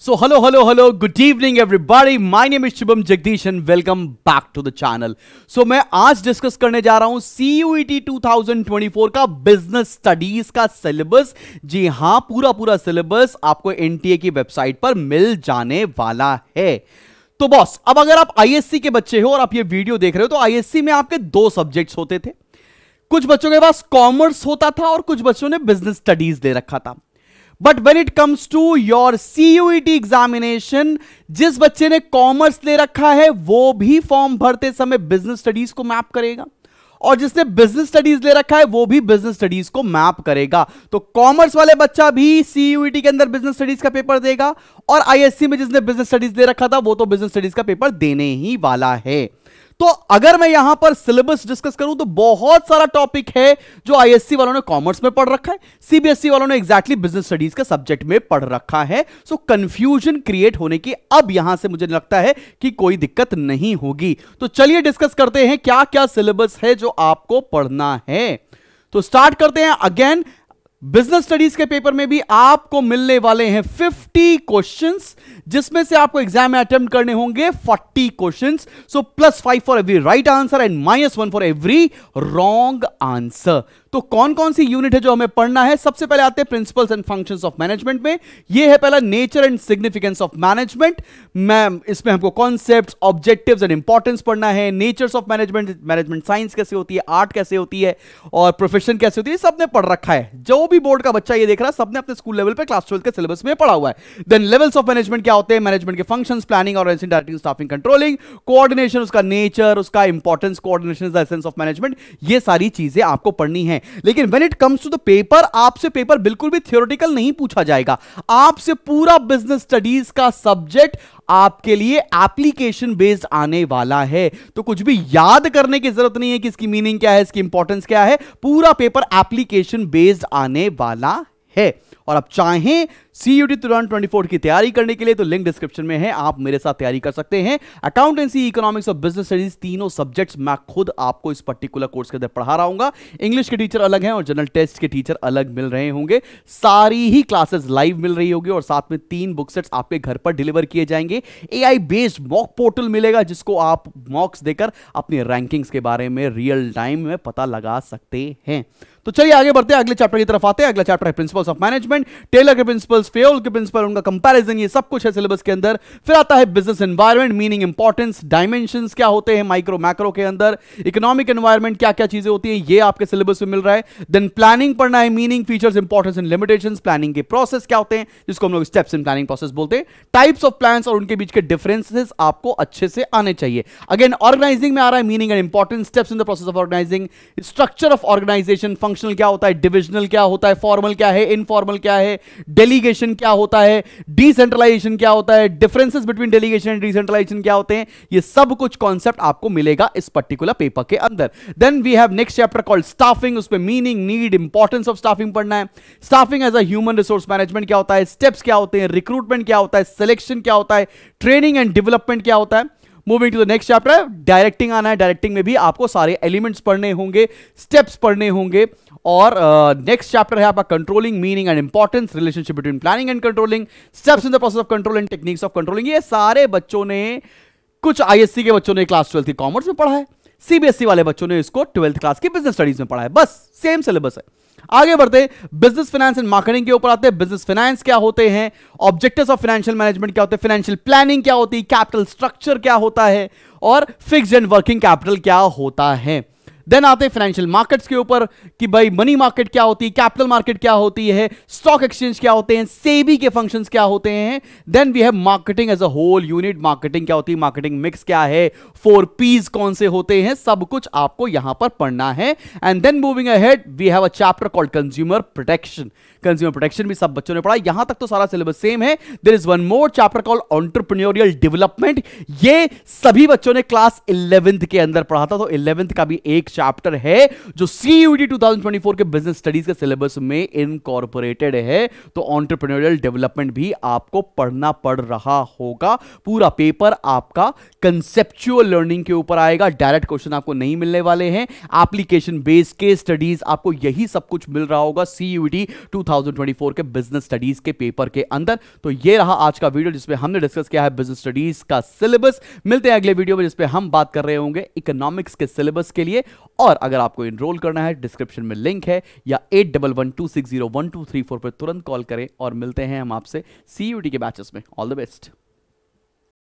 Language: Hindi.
so hello hello hello good evening everybody my name is Shubham Jagdish and welcome back to the channel so मैं आज डिस्कस करने जा रहा हूं CUET 2024 का बिजनेस स्टडीज का सिलेबस जी हां पूरा पूरा सिलेबस आपको एनटीए की वेबसाइट पर मिल जाने वाला है तो बॉस अब अगर आप आईएससी के बच्चे हो और आप ये वीडियो देख रहे हो तो आईएससी में आपके दो सब्जेक्ट्स होते थे कुछ बच्चों के पास कॉमर्स होता था और कुछ बच्चों ने बिजनेस स्टडीज दे रखा था but when it comes to your CUET examination जिस बच्चे ने कॉमर्स ले रखा है वो भी फॉर्म भरते समय बिजनेस स्टडीज को मैप करेगा और जिसने बिजनेस स्टडीज ले रखा है वो भी बिजनेस स्टडीज को मैप करेगा तो कॉमर्स वाले बच्चा भी सीयूईटी e के अंदर बिजनेस स्टडीज का पेपर देगा और आईएससी में जिसने बिजनेस स्टडीज ले रखा था वो तो बिजनेस स्टडीज का पेपर देने ही वाला है तो अगर मैं यहां पर सिलेबस डिस्कस करूं तो बहुत सारा टॉपिक है जो आईएससी वालों ने कॉमर्स में पढ़ रखा है सीबीएसई e वालों ने एग्जैक्टली बिजनेस स्टडीज के सब्जेक्ट में पढ़ रखा है सो कंफ्यूजन क्रिएट होने की अब यहां से मुझे लगता है कि कोई दिक्कत नहीं होगी तो चलिए डिस्कस करते हैं क्या क्या सिलेबस है जो आपको पढ़ना है तो स्टार्ट करते हैं अगेन बिजनेस स्टडीज के पेपर में भी आपको मिलने वाले हैं 50 क्वेश्चंस जिसमें से आपको एग्जाम में अटेम्प्ट करने होंगे 40 questions so plus five for every right answer and minus one for every wrong answer तो कौन कौन सी यूनिट है जो हमें पढ़ना है सबसे पहले आते हैं principles and functions of management में ये है पहला nature and significance of management ma'am इसमें हमको कॉन्सेप्ट ऑब्जेक्टिव्स एंड इंपॉर्टेंस पढ़ना है natures of management management science कैसे होती है आर्ट कैसे होती है और प्रोफेशन कैसे होती है सबने पढ़ रखा है जो भी बोर्ड का बच्चा ये देख रहा है सबने अपने स्कूल लेवल पर क्लास ट्वेल्थ के सिलेबस में पढ़ा हुआ है देन लेवल्स ऑफ मैनेजमेंट क्या क्या होते हैं मैनेजमेंट के फंक्शन प्लानिंग और डायरेक्टिंग स्टाफिंग कंट्रोलिंग कोऑर्डिनेशन उसका नेचर उसका importance coordination the essence of management ये सारी चीजें आपको पढ़नी है लेकिन when it comes to the paper आपसे पेपर बिल्कुल भी थियोरटिकल नहीं पूछा जाएगा आपसे पूरा बिजनेस स्टडीज का सब्जेक्ट आपके लिए एप्लीकेशन बेस्ड आने वाला है तो कुछ भी याद करने की जरूरत नहीं है कि इसकी मीनिंग क्या है इसकी इंपॉर्टेंस क्या है पूरा पेपर एप्लीकेशन बेस्ड आने वाला है और आप चाहें C U T twenty four की तैयारी करने के लिए तो लिंक डिस्क्रिप्शन में है आप मेरे साथ तैयारी कर सकते हैं अकाउंटेंसी इकोनॉमिक्स और बिजनेस स्टडीज तीनों सब्जेक्ट्स मैं खुद आपको इस पर्टिकुलर कोर्स के अंदर पढ़ा रहा हूँ इंग्लिश के टीचर अलग हैं और जनरल टेस्ट के टीचर अलग मिल रहे होंगे सारी ही क्लासेस लाइव मिल रही होगी और साथ में तीन बुक सेट्स आपके घर पर डिलीवर किए जाएंगे ए बेस्ड मॉक पोर्टल मिलेगा जिसको आप मॉक्स देकर अपनी रैंकिंग्स के बारे में रियल टाइम में पता लगा सकते हैं तो चलिए आगे बढ़ते हैं अगले चैप्टर की तरफ आते हैं अगला चैप्टर है principles of management management Taylor के प्रिंसिपल फेल के प्रिंसिपल उनका कंपेरिजन ये सब कुछ है सिलेबस के अंदर फिर आता है business environment meaning importance dimension क्या होते हैं माइक्रो मैक्रो के अंदर इकोनॉमिक एनवायरमेंट क्या क्या चीजें होती है ये आपके सिलेबस में मिल रहा है देन प्लानिंग पढ़ना है meaning features importance and limitation planning के प्रोसेस क्या होते हैं जिसको हम लोग स्टेप्स इन प्लानिंग प्रोसेस बोलते हैं टाइप्स ऑफ प्लान और उनके बीच के डिफरेंसेस आपको अच्छे से आने चाहिए अगेन ऑर्गेनाइजिंग में आ रहा है meaning and important steps in the process of organising structure of organisation functional क्या होता है डिविजनल क्या होता है फॉर्मल क्या है इनफॉर्मल क्या है डेलीगेशन क्या होता है डिसेंट्रलाइजेशन क्या होता है differences between delegation and decentralisation क्या होते हैं ये सब कुछ कॉन्सेप्ट आपको मिलेगा इस पर्टिकुलर पेपर के अंदर then we have next chapter called staffing उसमें meaning need importance of staffing पढ़ना है staffing as a human resource management क्या होता है स्टेप्स क्या होते हैं रिक्रूटमेंट क्या होता है सिलेक्शन क्या होता है ट्रेनिंग एंड डेवलपमेंट क्या होता है moving to the next chapter directing आना है डायरेक्टिंग में भी आपको सारे एलिमेंट्स पढ़ने होंगे स्टेप्स पढ़ने होंगे और नेक्स्ट uh, चैप्टर है आपका controlling meaning and importance relationship between planning and controlling steps in the process of control and techniques of controlling ये सारे बच्चों ने कुछ आईएससी के बच्चों ने क्लास ट्वेल्थ की कॉमर्स में पढ़ा है सीबीएसई e वाले बच्चों ने इसको ट्वेल्थ क्लास की बिजनेस स्टडीज में पढ़ा है बस सेम सिलेबस है आगे बढ़ते बिजनेस फाइनेंस एंड मार्केटिंग के ऊपर आते हैं बिजनेस फाइनेंस क्या होते हैं ऑब्जेक्टिव्स ऑफ फाइनेंशियल मैनेजमेंट क्या होते हैं फाइनेंशियल प्लानिंग क्या होती है कैपिटल स्ट्रक्चर क्या होता है और फिक्स एंड वर्किंग कैपिटल क्या होता है देन आते हैं फाइनेंशियल मार्केट्स के ऊपर कि भाई मनी मार्केट क्या होती है कैपिटल मार्केट क्या होती है स्टॉक एक्सचेंज क्या होते हैं सेबी के फंक्शंस क्या होते हैं then we have marketing as a whole unit marketing क्या होती है मार्केटिंग मिक्स क्या है फोर पीज कौन से होते हैं सब कुछ आपको यहां पर पढ़ना है and then moving ahead we have a chapter called consumer protection consumer protection भी सब बच्चों ने पढ़ा यहां तक तो सारा सिलेबस सेम है there is one more chapter call entrepreneurial development ये सभी बच्चों ने क्लास इलेवेंथ के अंदर पढ़ा था तो इलेवेंथ का भी एक चैप्टर है जो सीयूडी 2024 के बिजनेस स्टडीज के सिलेबस में इनकॉर्पोरेटेड है तो ऑन्टरप्रनोरियल डेवलपमेंट भी आपको पढ़ना पड़ रहा होगा पूरा पेपर आपका कंसेप्चुअल लर्निंग के ऊपर आएगा डायरेक्ट क्वेश्चन आपको नहीं मिलने वाले हैं एप्लीकेशन बेस के स्टडीज आपको यही सब कुछ मिल रहा होगा सीयूडी 2024 के बिजनेस स्टडीज के पेपर के अंदर तो ये रहा आज का वीडियो जिसमें हमने डिस्कस किया है बिजनेस स्टडीज का सिलेबस मिलते हैं अगले वीडियो में जिसपे हम बात कर रहे होंगे इकोनॉमिक्स के सिलेबस के लिए और अगर आपको इनरोल करना है डिस्क्रिप्शन में लिंक है या eight double one two six zero one two three four पर तुरंत कॉल करें और मिलते हैं हम आपसे सी के बैचेस में ऑल द बेस्ट